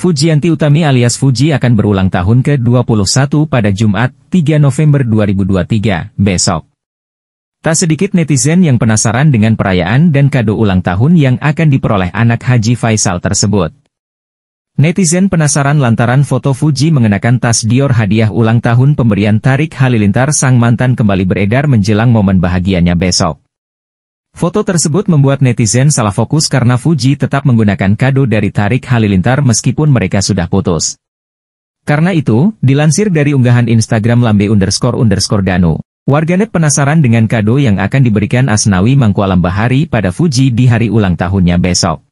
Fujianti Utami alias Fuji akan berulang tahun ke-21 pada Jumat, 3 November 2023, besok. Tak sedikit netizen yang penasaran dengan perayaan dan kado ulang tahun yang akan diperoleh anak Haji Faisal tersebut. Netizen penasaran lantaran foto Fuji mengenakan tas Dior hadiah ulang tahun pemberian Tarik Halilintar sang mantan kembali beredar menjelang momen bahagianya besok. Foto tersebut membuat netizen salah fokus karena Fuji tetap menggunakan kado dari Tarik Halilintar meskipun mereka sudah putus. Karena itu, dilansir dari unggahan Instagram lambe underscore underscore danu, warganet penasaran dengan kado yang akan diberikan Asnawi Mangkualam Bahari pada Fuji di hari ulang tahunnya besok.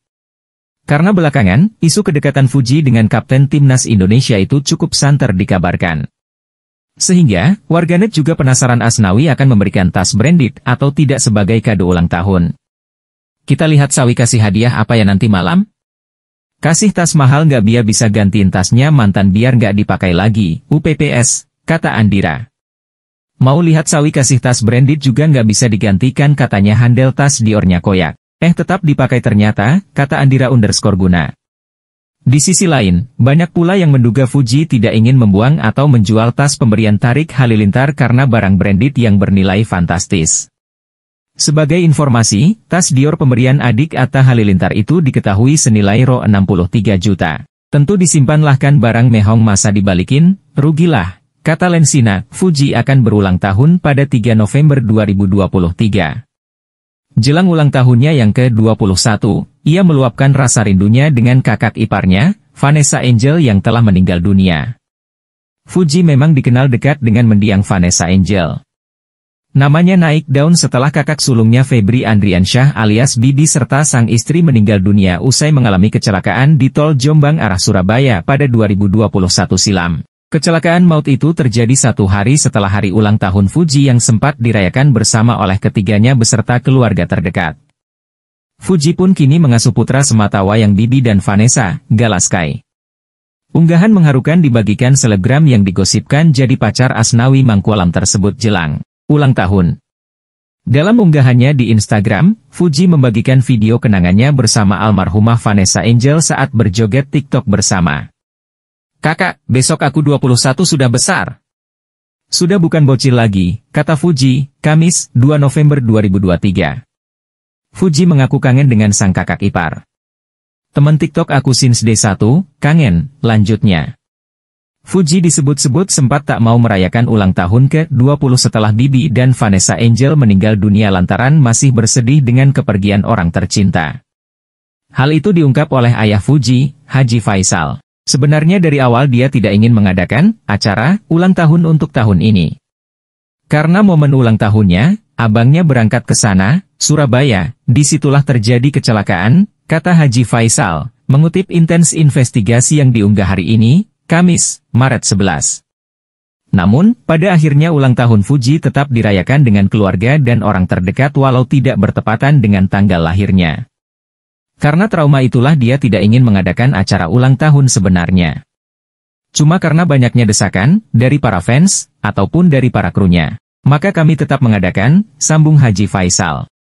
Karena belakangan, isu kedekatan Fuji dengan kapten timnas Indonesia itu cukup santer dikabarkan. Sehingga, warganet juga penasaran Asnawi akan memberikan tas branded atau tidak sebagai kado ulang tahun. Kita lihat Sawi kasih hadiah apa ya nanti malam? Kasih tas mahal nggak biar bisa gantiin tasnya mantan biar nggak dipakai lagi, UPPS, kata Andira. Mau lihat Sawi kasih tas branded juga nggak bisa digantikan katanya handel tas Diornya koyak. Eh tetap dipakai ternyata, kata Andira underscore guna. Di sisi lain, banyak pula yang menduga Fuji tidak ingin membuang atau menjual tas pemberian tarik Halilintar karena barang branded yang bernilai fantastis. Sebagai informasi, tas Dior pemberian adik Atta Halilintar itu diketahui senilai Ro 63 juta. Tentu disimpanlah kan barang mehong masa dibalikin, rugilah. Kata Lensina, Fuji akan berulang tahun pada 3 November 2023. Jelang ulang tahunnya yang ke-21, ia meluapkan rasa rindunya dengan kakak iparnya, Vanessa Angel yang telah meninggal dunia. Fuji memang dikenal dekat dengan mendiang Vanessa Angel. Namanya naik daun setelah kakak sulungnya Febri Andriansyah alias Bibi serta sang istri meninggal dunia usai mengalami kecelakaan di tol Jombang arah Surabaya pada 2021 silam. Kecelakaan maut itu terjadi satu hari setelah hari ulang tahun Fuji yang sempat dirayakan bersama oleh ketiganya beserta keluarga terdekat. Fuji pun kini mengasuh putra sematawa yang Bibi dan Vanessa, Galaskai. Unggahan mengharukan dibagikan selebgram yang digosipkan jadi pacar Asnawi Mangkualam tersebut jelang ulang tahun. Dalam unggahannya di Instagram, Fuji membagikan video kenangannya bersama almarhumah Vanessa Angel saat berjoget TikTok bersama. Kakak, besok aku 21 sudah besar. Sudah bukan bocil lagi, kata Fuji, Kamis, 2 November 2023. Fuji mengaku kangen dengan sang kakak ipar. Teman TikTok aku since D1, kangen, lanjutnya. Fuji disebut-sebut sempat tak mau merayakan ulang tahun ke-20 setelah Bibi dan Vanessa Angel meninggal dunia lantaran masih bersedih dengan kepergian orang tercinta. Hal itu diungkap oleh ayah Fuji, Haji Faisal. Sebenarnya dari awal dia tidak ingin mengadakan acara ulang tahun untuk tahun ini. Karena momen ulang tahunnya, abangnya berangkat ke sana, Surabaya, disitulah terjadi kecelakaan, kata Haji Faisal, mengutip intens investigasi yang diunggah hari ini, Kamis, Maret 11. Namun, pada akhirnya ulang tahun Fuji tetap dirayakan dengan keluarga dan orang terdekat walau tidak bertepatan dengan tanggal lahirnya. Karena trauma itulah dia tidak ingin mengadakan acara ulang tahun sebenarnya. Cuma karena banyaknya desakan, dari para fans, ataupun dari para krunya. Maka kami tetap mengadakan, sambung Haji Faisal.